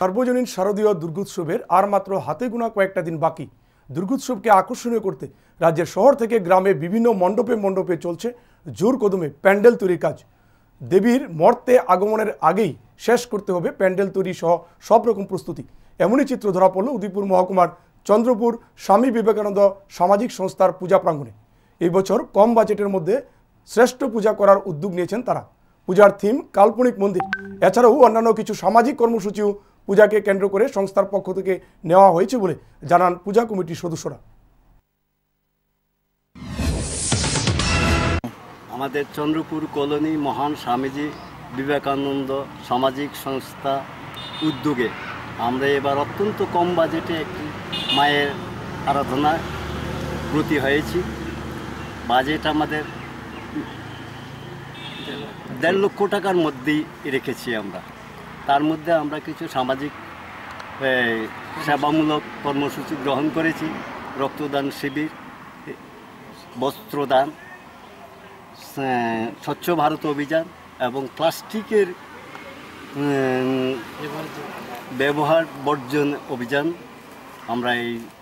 সর্বজনীন শারদীয় দুর্গোৎসবের আর মাত্র হাতে গোনা কয়েকটা দিন বাকি দুর্গোৎসবকে আকর্ষণীয় করতে রাজ্যের শহর থেকে গ্রামে বিভিন্ন মণ্ডপে মণ্ডপে চলছে জোর কদমে প্যান্ডেল তৈরির কাজ দেবীর মর্তে আগমনের আগেই শেষ করতে হবে প্যান্ডেল তৈরি সহ সব রকম প্রস্তুতি এমনই চিত্র ধরা পড়ল উদয়পুর মহকুমার চন্দ্রপুর স্বামী বিবেকানন্দ সামাজিক সংস্থার পূজা প্রাঙ্গণে এই বছর কম বাজেটের মধ্যে শ্রেষ্ঠ পূজা করার উদ্যোগ নিয়েছেন তারা পূজার থিম কাল্পনিক মন্দির এছাড়াও অন্যান্য কিছু সামাজিক কর্মসূচিও পূজাকে কেন্দ্র করে সংস্থার পক্ষ থেকে নেওয়া হয়েছে বলে জানান পূজা কমিটির সদস্যরা আমাদের চন্দ্রপুর কলোনি মহান স্বামীজি বিবেকানন্দ সামাজিক সংস্থা উদ্যোগে আমরা এবার অত্যন্ত কম বাজেটে একটি মায়ের আরাধনায় ব্রতী হয়েছি বাজেট আমাদের দেড় লক্ষ টাকার মধ্যেই রেখেছি আমরা তার মধ্যে আমরা কিছু সামাজিক সেবামূলক কর্মসূচি গ্রহণ করেছি রক্তদান শিবির বস্ত্রদান স্বচ্ছ ভারত অভিযান এবং প্লাস্টিকের ব্যবহার বর্জন অভিযান আমরা এই